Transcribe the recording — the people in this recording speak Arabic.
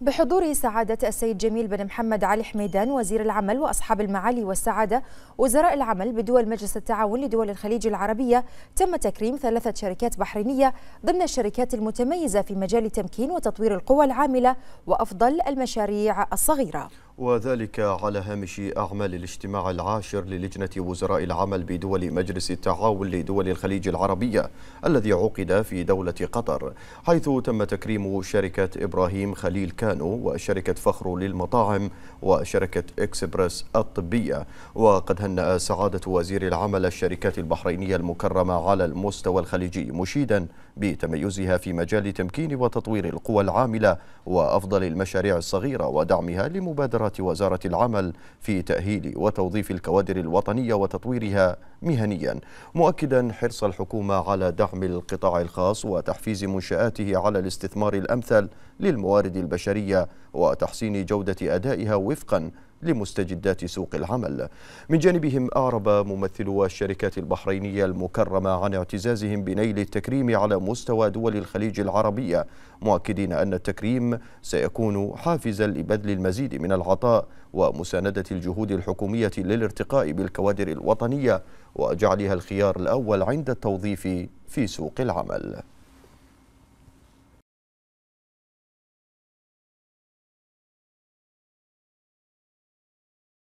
بحضور سعادة السيد جميل بن محمد علي حميدان وزير العمل وأصحاب المعالي والسعادة وزراء العمل بدول مجلس التعاون لدول الخليج العربية تم تكريم ثلاثة شركات بحرينية ضمن الشركات المتميزة في مجال تمكين وتطوير القوى العاملة وأفضل المشاريع الصغيرة وذلك على هامش أعمال الاجتماع العاشر للجنة وزراء العمل بدول مجلس التعاون لدول الخليج العربية الذي عقد في دولة قطر حيث تم تكريم شركة إبراهيم خليل كانو وشركة فخر للمطاعم وشركة إكسبرس الطبية وقد هنأ سعادة وزير العمل الشركات البحرينية المكرمة على المستوى الخليجي مشيدا بتميزها في مجال تمكين وتطوير القوى العاملة وأفضل المشاريع الصغيرة ودعمها لمبادرة وزارة العمل في تأهيل وتوظيف الكوادر الوطنية وتطويرها مهنيا مؤكدا حرص الحكومة على دعم القطاع الخاص وتحفيز منشآته على الاستثمار الأمثل للموارد البشرية وتحسين جودة أدائها وفقا لمستجدات سوق العمل من جانبهم أعرب ممثلو الشركات البحرينية المكرمة عن اعتزازهم بنيل التكريم على مستوى دول الخليج العربية مؤكدين أن التكريم سيكون حافزا لبذل المزيد من العطاء ومساندة الجهود الحكومية للارتقاء بالكوادر الوطنية وجعلها الخيار الأول عند التوظيف في سوق العمل